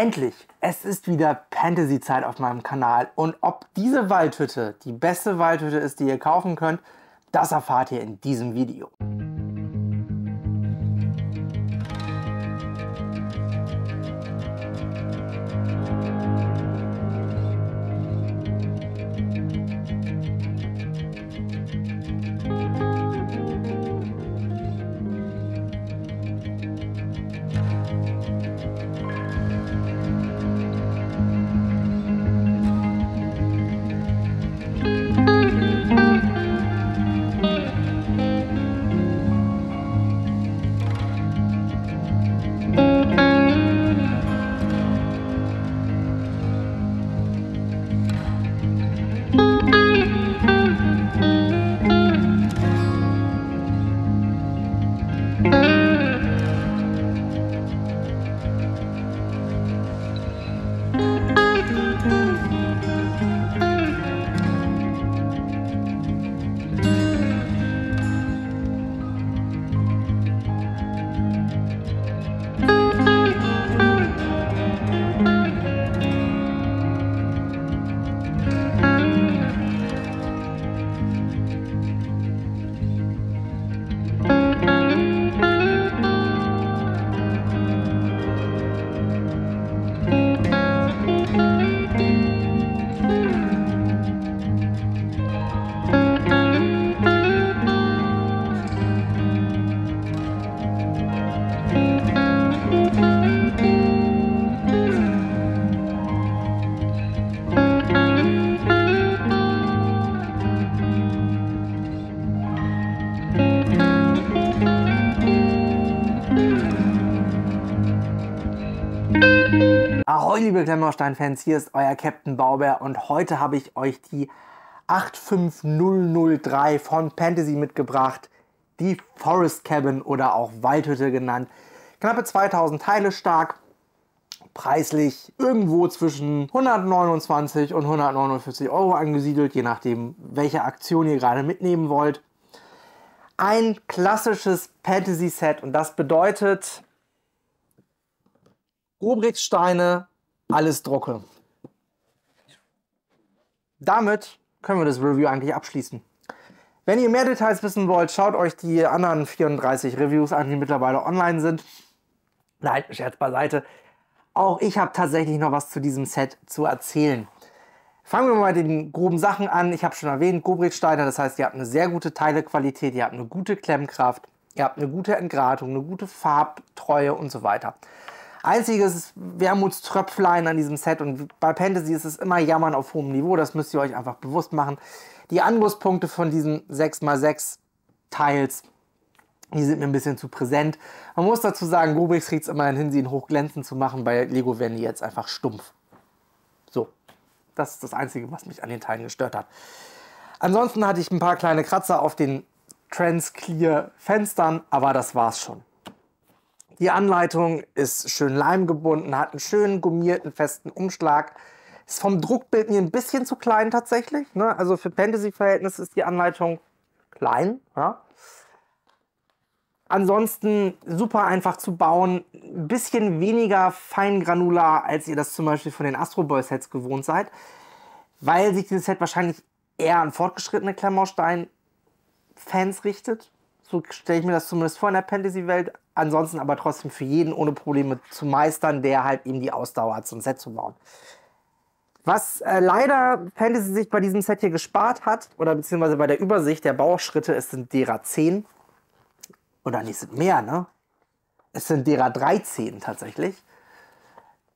Endlich, es ist wieder Fantasy-Zeit auf meinem Kanal und ob diese Waldhütte die beste Waldhütte ist, die ihr kaufen könnt, das erfahrt ihr in diesem Video. Moin fans hier ist euer Captain Baubär und heute habe ich euch die 85003 von Fantasy mitgebracht, die Forest Cabin oder auch Waldhütte genannt. Knappe 2000 Teile stark, preislich irgendwo zwischen 129 und 149 Euro angesiedelt, je nachdem, welche Aktion ihr gerade mitnehmen wollt. Ein klassisches Fantasy-Set und das bedeutet Rubriksteine, alles drucke. Damit können wir das Review eigentlich abschließen. Wenn ihr mehr Details wissen wollt, schaut euch die anderen 34 Reviews an, die mittlerweile online sind. Nein, Scherz beiseite. Auch ich habe tatsächlich noch was zu diesem Set zu erzählen. Fangen wir mal mit den groben Sachen an. Ich habe schon erwähnt, Gobrichsteiner, das heißt, ihr habt eine sehr gute Teilequalität, ihr habt eine gute Klemmkraft, ihr habt eine gute Entgratung, eine gute Farbtreue und so weiter einziges Wermutströpflein an diesem Set und bei Fantasy ist es immer Jammern auf hohem Niveau, das müsst ihr euch einfach bewusst machen. Die Angusspunkte von diesen 6x6 teils die sind mir ein bisschen zu präsent. Man muss dazu sagen, Rubik's kriegt es immerhin hin, sie in hochglänzend zu machen, bei Lego werden die jetzt einfach stumpf. So, das ist das Einzige, was mich an den Teilen gestört hat. Ansonsten hatte ich ein paar kleine Kratzer auf den Transclear Fenstern, aber das war's schon. Die Anleitung ist schön leimgebunden, hat einen schönen gummierten, festen Umschlag. Ist vom Druckbild mir ein bisschen zu klein tatsächlich. Ne? Also für Fantasy-Verhältnisse ist die Anleitung klein. Ja? Ansonsten super einfach zu bauen, ein bisschen weniger feingranular, als ihr das zum Beispiel von den Astro Boy Sets gewohnt seid, weil sich dieses Set wahrscheinlich eher an fortgeschrittene Klemmbaustein-Fans richtet. So stelle ich mir das zumindest vor in der Fantasy-Welt ansonsten aber trotzdem für jeden ohne Probleme zu meistern, der halt eben die Ausdauer hat, so ein Set zu bauen. Was äh, leider Fantasy sich bei diesem Set hier gespart hat, oder beziehungsweise bei der Übersicht der Bauschritte, es sind Dera 10. Oder nicht, sind mehr, ne? Es sind Dera 13 tatsächlich.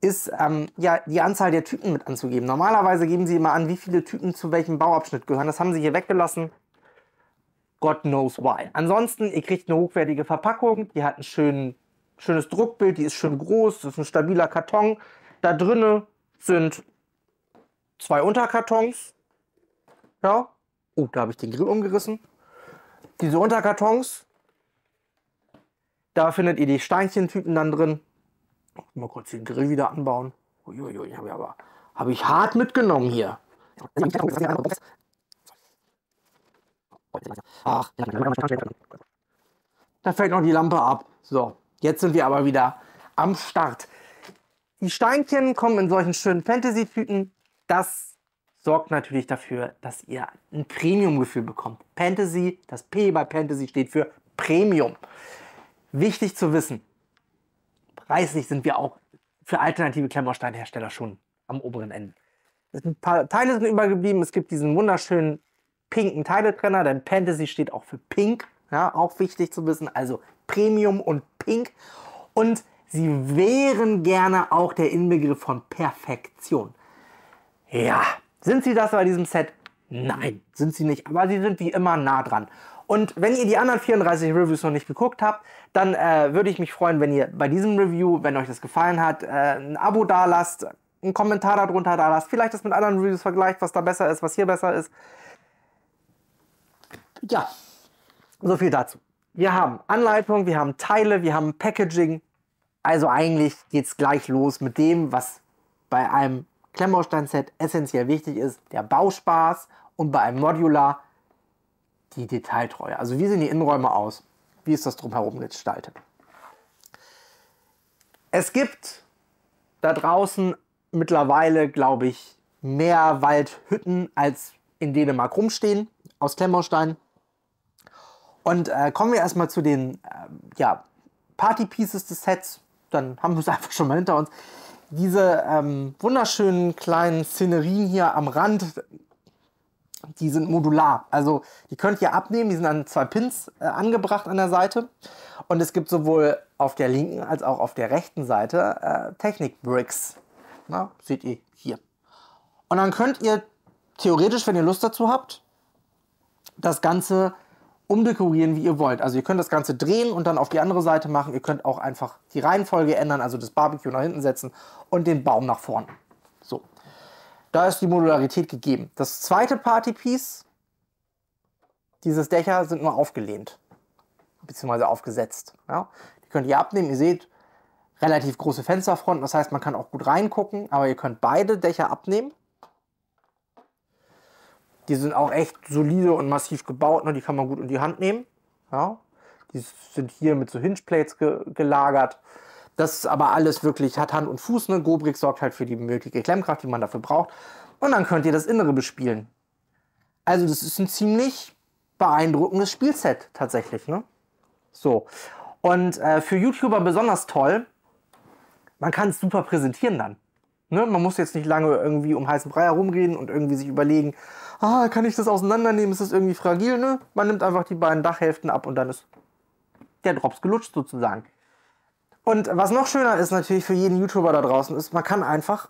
Ist ähm, ja die Anzahl der Typen mit anzugeben. Normalerweise geben sie immer an, wie viele Typen zu welchem Bauabschnitt gehören. Das haben sie hier weggelassen. God knows why. Ansonsten, ihr kriegt eine hochwertige Verpackung, die hat ein schön, schönes Druckbild, die ist schön groß, das ist ein stabiler Karton. Da drinne sind zwei Unterkartons. Ja. Oh, da habe ich den Grill umgerissen. Diese Unterkartons, da findet ihr die Steinchentypen dann drin. Mal kurz den Grill wieder anbauen. Uiuiui, habe ich aber hab ich hart mitgenommen hier. Ach, da fällt noch die Lampe ab. So, jetzt sind wir aber wieder am Start. Die Steinchen kommen in solchen schönen Fantasy-Tüten. Das sorgt natürlich dafür, dass ihr ein Premium-Gefühl bekommt. Fantasy, das P bei Fantasy steht für Premium. Wichtig zu wissen, preislich sind wir auch für alternative Klemmersteinhersteller schon am oberen Ende. Ein paar Teile sind übergeblieben. Es gibt diesen wunderschönen pinken Teiletrenner, denn Fantasy steht auch für Pink. Ja, auch wichtig zu wissen. Also Premium und Pink. Und sie wären gerne auch der Inbegriff von Perfektion. Ja, sind sie das bei diesem Set? Nein, sind sie nicht. Aber sie sind wie immer nah dran. Und wenn ihr die anderen 34 Reviews noch nicht geguckt habt, dann äh, würde ich mich freuen, wenn ihr bei diesem Review, wenn euch das gefallen hat, äh, ein Abo da lasst, einen Kommentar darunter da lasst, vielleicht das mit anderen Reviews vergleicht, was da besser ist, was hier besser ist. Ja, so viel dazu. Wir haben Anleitung, wir haben Teile, wir haben Packaging. Also eigentlich geht es gleich los mit dem, was bei einem Klemmbaustein-Set essentiell wichtig ist, der Bauspaß und bei einem Modular die Detailtreue. Also wie sehen die Innenräume aus? Wie ist das drumherum gestaltet? Es gibt da draußen mittlerweile, glaube ich, mehr Waldhütten als in Dänemark rumstehen aus Klemmbaustein. Und äh, kommen wir erstmal zu den äh, ja, Party-Pieces des Sets. Dann haben wir es einfach schon mal hinter uns. Diese ähm, wunderschönen kleinen Szenerien hier am Rand, die sind modular. Also die könnt ihr abnehmen, die sind an zwei Pins äh, angebracht an der Seite. Und es gibt sowohl auf der linken als auch auf der rechten Seite äh, Technik-Bricks. Seht ihr hier. Und dann könnt ihr theoretisch, wenn ihr Lust dazu habt, das Ganze umdekorieren, wie ihr wollt. Also ihr könnt das Ganze drehen und dann auf die andere Seite machen. Ihr könnt auch einfach die Reihenfolge ändern, also das Barbecue nach hinten setzen und den Baum nach vorne. So, da ist die Modularität gegeben. Das zweite Partypiece, dieses Dächer sind nur aufgelehnt, beziehungsweise aufgesetzt. Ja? Die könnt ihr abnehmen. Ihr seht, relativ große Fensterfronten, das heißt, man kann auch gut reingucken, aber ihr könnt beide Dächer abnehmen die sind auch echt solide und massiv gebaut, ne? die kann man gut in die Hand nehmen. Ja? Die sind hier mit so Hingeplates ge gelagert. Das ist aber alles wirklich, hat Hand und Fuß. Ne? Gobrix sorgt halt für die mögliche Klemmkraft, die man dafür braucht. Und dann könnt ihr das Innere bespielen. Also, das ist ein ziemlich beeindruckendes Spielset tatsächlich. Ne? So. Und äh, für YouTuber besonders toll, man kann es super präsentieren dann. Ne? Man muss jetzt nicht lange irgendwie um heißen Brei herumgehen und irgendwie sich überlegen, ah, kann ich das auseinandernehmen? Ist das irgendwie fragil? Ne? Man nimmt einfach die beiden Dachhälften ab und dann ist der Drops gelutscht sozusagen. Und was noch schöner ist natürlich für jeden YouTuber da draußen ist, man kann einfach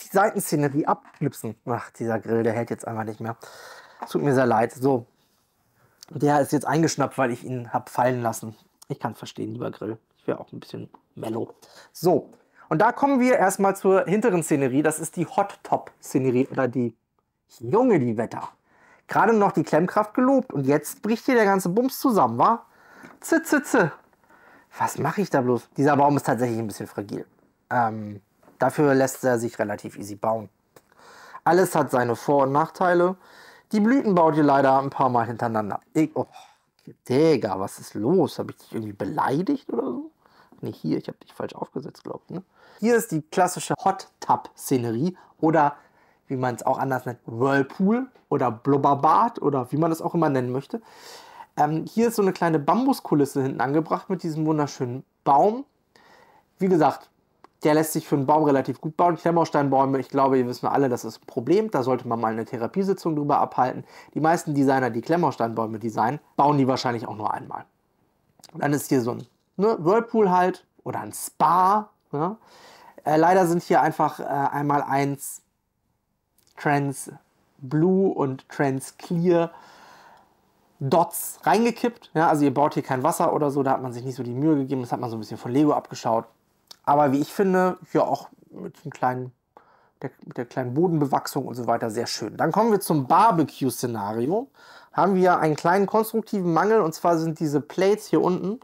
die Seitenszenerie abknipsen. Ach, dieser Grill, der hält jetzt einfach nicht mehr. Tut mir sehr leid. So, der ist jetzt eingeschnappt, weil ich ihn habe fallen lassen. Ich kann verstehen, lieber Grill. Ich wäre auch ein bisschen mellow. So, und da kommen wir erstmal zur hinteren Szenerie. Das ist die Hot Top Szenerie oder die Junge, die Wetter. Gerade noch die Klemmkraft gelobt und jetzt bricht hier der ganze Bums zusammen, wa? Zitze, Was mache ich da bloß? Dieser Baum ist tatsächlich ein bisschen fragil. Ähm, dafür lässt er sich relativ easy bauen. Alles hat seine Vor- und Nachteile. Die Blüten baut ihr leider ein paar Mal hintereinander. Ich, oh, Digga, was ist los? Habe ich dich irgendwie beleidigt oder so? Nee, hier, ich habe dich falsch aufgesetzt, glaube ich. Ne? Hier ist die klassische Hot Tub-Szenerie oder wie man es auch anders nennt, Whirlpool oder Blubberbad oder wie man es auch immer nennen möchte. Ähm, hier ist so eine kleine Bambuskulisse hinten angebracht mit diesem wunderschönen Baum. Wie gesagt, der lässt sich für einen Baum relativ gut bauen. Klemmersteinbäume, ich glaube, ihr wissen alle, das ist ein Problem. Da sollte man mal eine Therapiesitzung drüber abhalten. Die meisten Designer, die Klemmersteinbäume designen, bauen die wahrscheinlich auch nur einmal. dann ist hier so ein ne, Whirlpool halt oder ein Spa. Ne? Äh, leider sind hier einfach äh, einmal eins Trans Blue und Trans Clear Dots reingekippt. Ja? Also ihr baut hier kein Wasser oder so, da hat man sich nicht so die Mühe gegeben, das hat man so ein bisschen von Lego abgeschaut. Aber wie ich finde, hier auch mit, einem kleinen, mit der kleinen Bodenbewachsung und so weiter sehr schön. Dann kommen wir zum Barbecue-Szenario. Haben wir einen kleinen konstruktiven Mangel und zwar sind diese Plates hier unten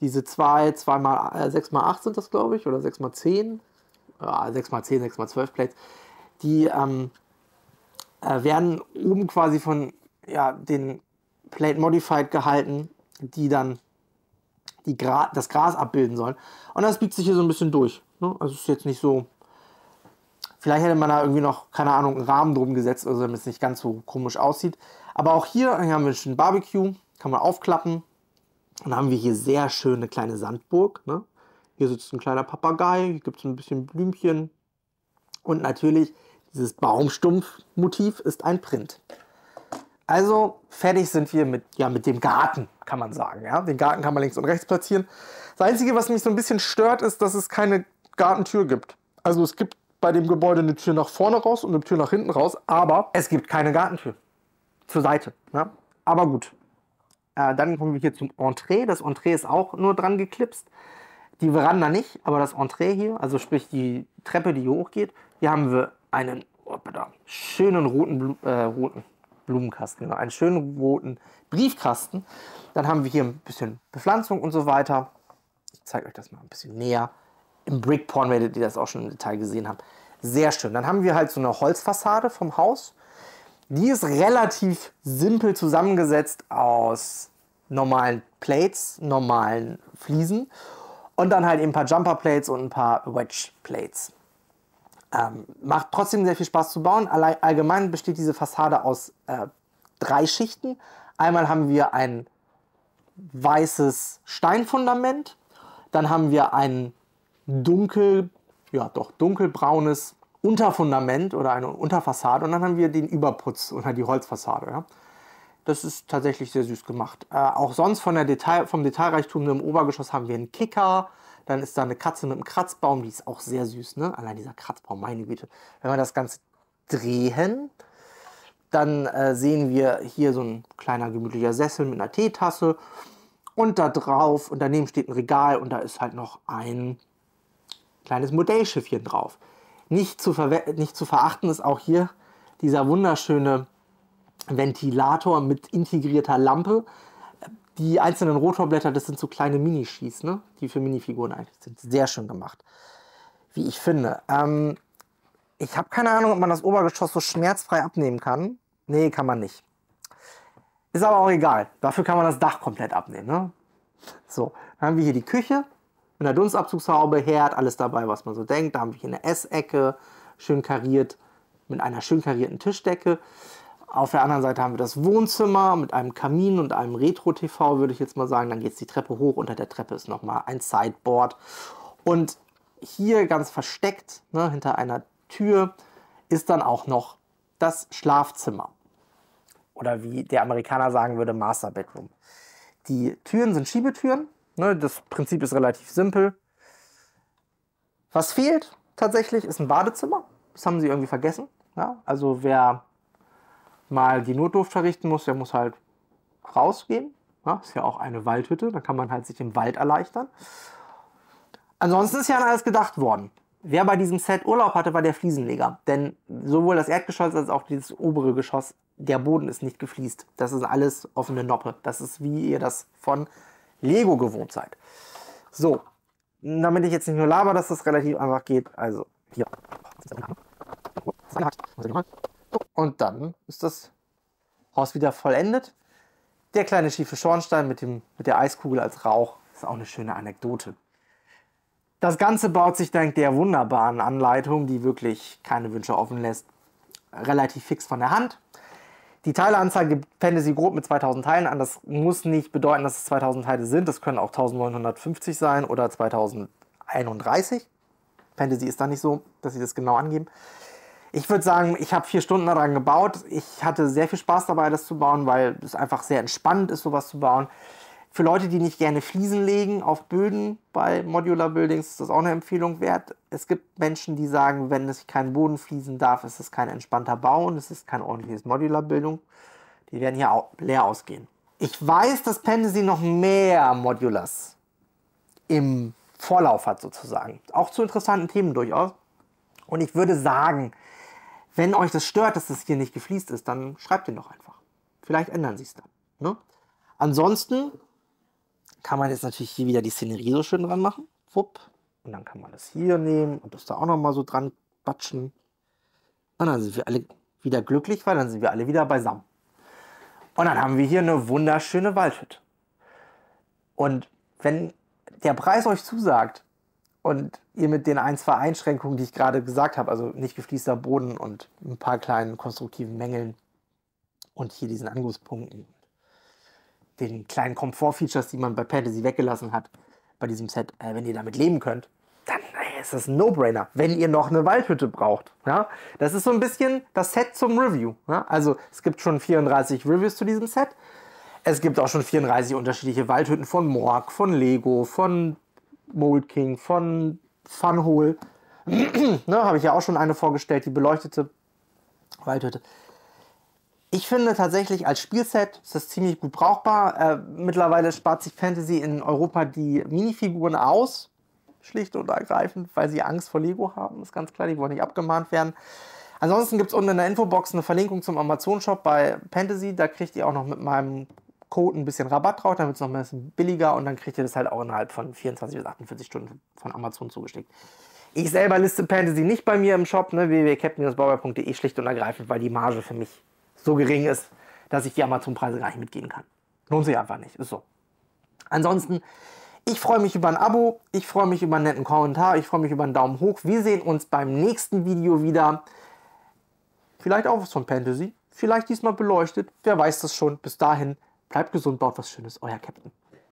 diese zwei, zweimal, äh, 6x8 sind das, glaube ich, oder 6x10, ja, 6x10, 6x12 Plates, die ähm, äh, werden oben quasi von ja, den Plate Modified gehalten, die dann die Gra das Gras abbilden sollen. Und das biegt sich hier so ein bisschen durch. Ne? Also ist jetzt nicht so. Vielleicht hätte man da irgendwie noch, keine Ahnung, einen Rahmen drum gesetzt, also damit es nicht ganz so komisch aussieht. Aber auch hier, hier haben wir schon Barbecue, kann man aufklappen. Dann haben wir hier sehr schöne kleine Sandburg. Ne? Hier sitzt ein kleiner Papagei, hier gibt es ein bisschen Blümchen. Und natürlich, dieses Baumstumpf-Motiv ist ein Print. Also fertig sind wir mit, ja, mit dem Garten, kann man sagen. Ja? Den Garten kann man links und rechts platzieren. Das Einzige, was mich so ein bisschen stört, ist, dass es keine Gartentür gibt. Also es gibt bei dem Gebäude eine Tür nach vorne raus und eine Tür nach hinten raus, aber es gibt keine Gartentür. Zur Seite. Ja? Aber gut, äh, dann kommen wir hier zum Entree. Das Entree ist auch nur dran geklipst. Die Veranda nicht, aber das Entree hier, also sprich die Treppe, die hier hochgeht, hier haben wir einen oh, schönen roten, Blu äh, roten Blumenkasten, genau, einen schönen roten Briefkasten. Dann haben wir hier ein bisschen Bepflanzung und so weiter. Ich zeige euch das mal ein bisschen näher. Im Brick Porn werdet ihr das auch schon im Detail gesehen haben. Sehr schön. Dann haben wir halt so eine Holzfassade vom Haus. Die ist relativ simpel zusammengesetzt aus normalen Plates, normalen Fliesen und dann halt eben ein paar Jumper Plates und ein paar Wedge Plates. Ähm, macht trotzdem sehr viel Spaß zu bauen. allgemein besteht diese Fassade aus äh, drei Schichten. Einmal haben wir ein weißes Steinfundament, dann haben wir ein dunkel, ja doch dunkelbraunes Unterfundament oder eine Unterfassade und dann haben wir den Überputz unter die Holzfassade. Ja. Das ist tatsächlich sehr süß gemacht. Äh, auch sonst von der Detail, vom Detailreichtum im Obergeschoss haben wir einen Kicker. Dann ist da eine Katze mit einem Kratzbaum, die ist auch sehr süß. Ne? Allein dieser Kratzbaum, meine Güte. Wenn wir das Ganze drehen, dann äh, sehen wir hier so ein kleiner gemütlicher Sessel mit einer Teetasse. Und da drauf und daneben steht ein Regal und da ist halt noch ein kleines Modellschiffchen drauf. Nicht zu, nicht zu verachten ist auch hier dieser wunderschöne Ventilator mit integrierter Lampe. Die einzelnen Rotorblätter, das sind so kleine Minischieß, ne? die für Minifiguren eigentlich sind. Sehr schön gemacht, wie ich finde. Ähm, ich habe keine Ahnung, ob man das Obergeschoss so schmerzfrei abnehmen kann. Nee, kann man nicht. Ist aber auch egal. Dafür kann man das Dach komplett abnehmen. Ne? So, dann haben wir hier die Küche mit einer Dunstabzugshaube, Herd, alles dabei, was man so denkt. Da haben wir hier eine Essecke, schön kariert, mit einer schön karierten Tischdecke. Auf der anderen Seite haben wir das Wohnzimmer mit einem Kamin und einem Retro-TV, würde ich jetzt mal sagen. Dann geht es die Treppe hoch, unter der Treppe ist nochmal ein Sideboard. Und hier ganz versteckt, ne, hinter einer Tür, ist dann auch noch das Schlafzimmer. Oder wie der Amerikaner sagen würde, Master Bedroom. Die Türen sind Schiebetüren, Ne, das Prinzip ist relativ simpel. Was fehlt tatsächlich ist ein Badezimmer. Das haben sie irgendwie vergessen. Ja? Also wer mal die Notdurft verrichten muss, der muss halt rausgehen. Ja? Ist ja auch eine Waldhütte, da kann man halt sich im Wald erleichtern. Ansonsten ist ja alles gedacht worden. Wer bei diesem Set Urlaub hatte, war der Fliesenleger. Denn sowohl das Erdgeschoss als auch dieses obere Geschoss, der Boden ist nicht gefliest. Das ist alles offene Noppe. Das ist, wie ihr das von Lego gewohnt seid. So, damit ich jetzt nicht nur laber, dass das relativ einfach geht, also hier. Und dann ist das Haus wieder vollendet. Der kleine schiefe Schornstein mit, dem, mit der Eiskugel als Rauch ist auch eine schöne Anekdote. Das Ganze baut sich dank der wunderbaren Anleitung, die wirklich keine Wünsche offen lässt, relativ fix von der Hand. Die Teileanzahl gibt Fantasy grob mit 2000 Teilen an. Das muss nicht bedeuten, dass es 2000 Teile sind. Das können auch 1950 sein oder 2031. Fantasy ist da nicht so, dass sie das genau angeben. Ich würde sagen, ich habe vier Stunden daran gebaut. Ich hatte sehr viel Spaß dabei, das zu bauen, weil es einfach sehr entspannend ist, sowas zu bauen. Für Leute, die nicht gerne Fliesen legen auf Böden bei Modular Buildings, ist das auch eine Empfehlung wert. Es gibt Menschen, die sagen, wenn es keinen Boden fließen darf, ist es kein entspannter Bau und es ist kein ordentliches Modular Bildung. Die werden hier auch leer ausgehen. Ich weiß, dass Pendency noch mehr Modulars im Vorlauf hat sozusagen. Auch zu interessanten Themen durchaus. Und ich würde sagen, wenn euch das stört, dass das hier nicht gefliest ist, dann schreibt ihr doch einfach. Vielleicht ändern sie es dann. Ne? Ansonsten kann man jetzt natürlich hier wieder die Szenerie so schön dran machen. Wupp. Und dann kann man das hier nehmen und das da auch nochmal so dran batschen. Und dann sind wir alle wieder glücklich, weil dann sind wir alle wieder beisammen. Und dann haben wir hier eine wunderschöne Waldhütte. Und wenn der Preis euch zusagt und ihr mit den ein, zwei Einschränkungen, die ich gerade gesagt habe, also nicht gefließter Boden und ein paar kleinen konstruktiven Mängeln und hier diesen Angriffspunkten den kleinen Komfortfeatures, die man bei Fantasy weggelassen hat, bei diesem Set, äh, wenn ihr damit leben könnt, dann äh, ist das ein No-Brainer, wenn ihr noch eine Waldhütte braucht. Ja? Das ist so ein bisschen das Set zum Review. Ja? Also es gibt schon 34 Reviews zu diesem Set. Es gibt auch schon 34 unterschiedliche Waldhütten von Morg, von Lego, von Mold King, von Funhole. ne, Habe ich ja auch schon eine vorgestellt, die beleuchtete Waldhütte. Ich finde tatsächlich als Spielset ist das ziemlich gut brauchbar. Äh, mittlerweile spart sich Fantasy in Europa die Minifiguren aus, schlicht und ergreifend, weil sie Angst vor Lego haben. Ist ganz klar, die wollen nicht abgemahnt werden. Ansonsten gibt es unten in der Infobox eine Verlinkung zum Amazon-Shop bei Fantasy. Da kriegt ihr auch noch mit meinem Code ein bisschen Rabatt drauf, damit es noch ein bisschen billiger und dann kriegt ihr das halt auch innerhalb von 24 bis 48 Stunden von Amazon zugeschickt. Ich selber liste Fantasy nicht bei mir im Shop, ne, www.captain-bauer.de schlicht und ergreifend, weil die Marge für mich so gering ist, dass ich die Amazon-Preise gar nicht mitgehen kann. Lohnt sich einfach nicht, ist so. Ansonsten, ich freue mich über ein Abo, ich freue mich über einen netten Kommentar, ich freue mich über einen Daumen hoch. Wir sehen uns beim nächsten Video wieder. Vielleicht auch was von Fantasy, vielleicht diesmal beleuchtet, wer weiß das schon. Bis dahin, bleibt gesund, baut was Schönes, euer Captain.